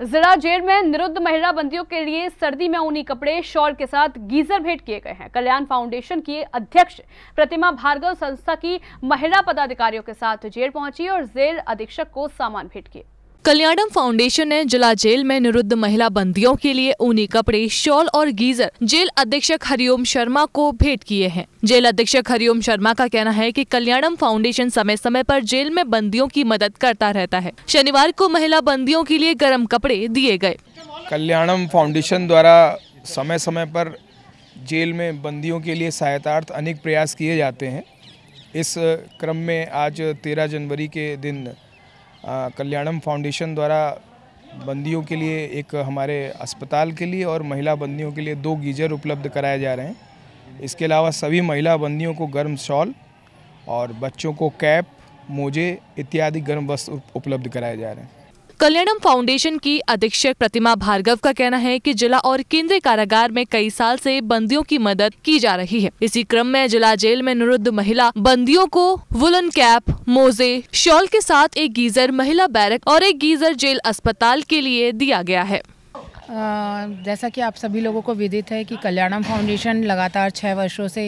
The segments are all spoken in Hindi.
जिला जेल में निरुद्ध महिला बंदियों के लिए सर्दी में ऊनी कपड़े शॉल के साथ गीजर भेंट किए गए हैं कल्याण फाउंडेशन की अध्यक्ष प्रतिमा भार्गव संस्था की महिला पदाधिकारियों के साथ जेल पहुंची और जेल अधीक्षक को सामान भेंट किए कल्याणम फाउंडेशन ने जिला जेल में निरुद्ध महिला बंदियों के लिए ऊनी कपड़े शॉल और गीजर जेल अधीक्षक हरिओम शर्मा को भेंट किए हैं जेल अधीक्षक हरिओम शर्मा का कहना है कि कल्याणम फाउंडेशन समय समय पर जेल में बंदियों की मदद करता रहता है शनिवार को महिला बंदियों के लिए गर्म कपड़े दिए गए कल्याणम फाउंडेशन द्वारा समय समय पर जेल में बंदियों के लिए सहायतार्थ अनेक प्रयास किए जाते हैं इस क्रम में आज तेरह जनवरी के दिन कल्याणम फाउंडेशन द्वारा बंदियों के लिए एक हमारे अस्पताल के लिए और महिला बंदियों के लिए दो गीजर उपलब्ध कराए जा रहे हैं इसके अलावा सभी महिला बंदियों को गर्म शॉल और बच्चों को कैप मोजे इत्यादि गर्म वस्त्र उपलब्ध कराए जा रहे हैं कल्याणम फाउंडेशन की अधीक्षक प्रतिमा भार्गव का कहना है कि जिला और केंद्रीय कारागार में कई साल से बंदियों की मदद की जा रही है इसी क्रम में जिला जेल में निरुद्ध महिला बंदियों को वुलन कैप मोजे शॉल के साथ एक गीजर महिला बैरक और एक गीजर जेल अस्पताल के लिए दिया गया है जैसा कि आप सभी लोगों को विदित है कि कल्याणम फाउंडेशन लगातार छः वर्षों से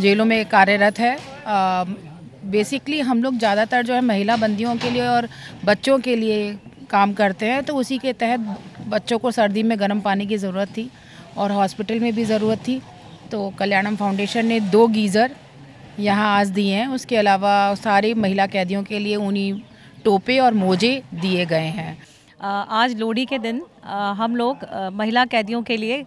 जेलों में कार्यरत है बेसिकली हम लोग ज़्यादातर जो है महिला बंदियों के लिए और बच्चों के लिए काम करते हैं तो उसी के तहत बच्चों को सर्दी में गर्म पानी की ज़रूरत थी और हॉस्पिटल में भी ज़रूरत थी तो कल्याणम फाउंडेशन ने दो गीज़र यहाँ आज दिए हैं उसके अलावा सारे महिला कैदियों के लिए उन्हीं टोपे और मोजे दिए गए हैं आज लोहड़ी के दिन हम लोग महिला कैदियों के लिए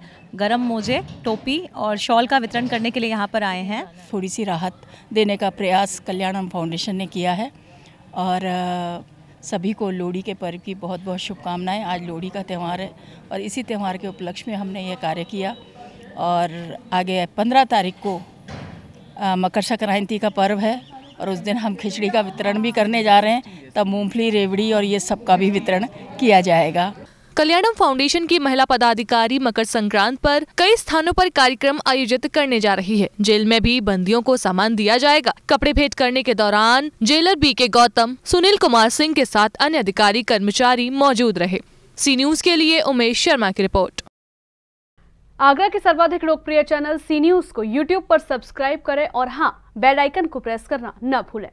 गरम मोजे टोपी और शॉल का वितरण करने के लिए यहाँ पर आए हैं थोड़ी सी राहत देने का प्रयास कल्याणम फाउंडेशन ने किया है और सभी को लोहड़ी के पर्व की बहुत बहुत शुभकामनाएं आज लोहड़ी का त्यौहार है और इसी त्यौहार के उपलक्ष्य में हमने ये कार्य किया और आगे पंद्रह तारीख को आ, मकर संक्रांति का पर्व है और उस दिन हम खिचड़ी का वितरण भी करने जा रहे हैं तब मूंगफली रेवड़ी और ये सब का भी वितरण किया जाएगा कल्याणम फाउंडेशन की महिला पदाधिकारी मकर संक्रांत पर कई स्थानों पर कार्यक्रम आयोजित करने जा रही है जेल में भी बंदियों को सामान दिया जाएगा कपड़े भेंट करने के दौरान जेलर बी के गौतम सुनील कुमार सिंह के साथ अन्य अधिकारी कर्मचारी मौजूद रहे सी न्यूज के लिए उमेश शर्मा की रिपोर्ट आगरा के सर्वाधिक लोकप्रिय चैनल सी न्यूज को यूट्यूब आरोप सब्सक्राइब करें और हाँ बेलाइकन को प्रेस करना न भूलें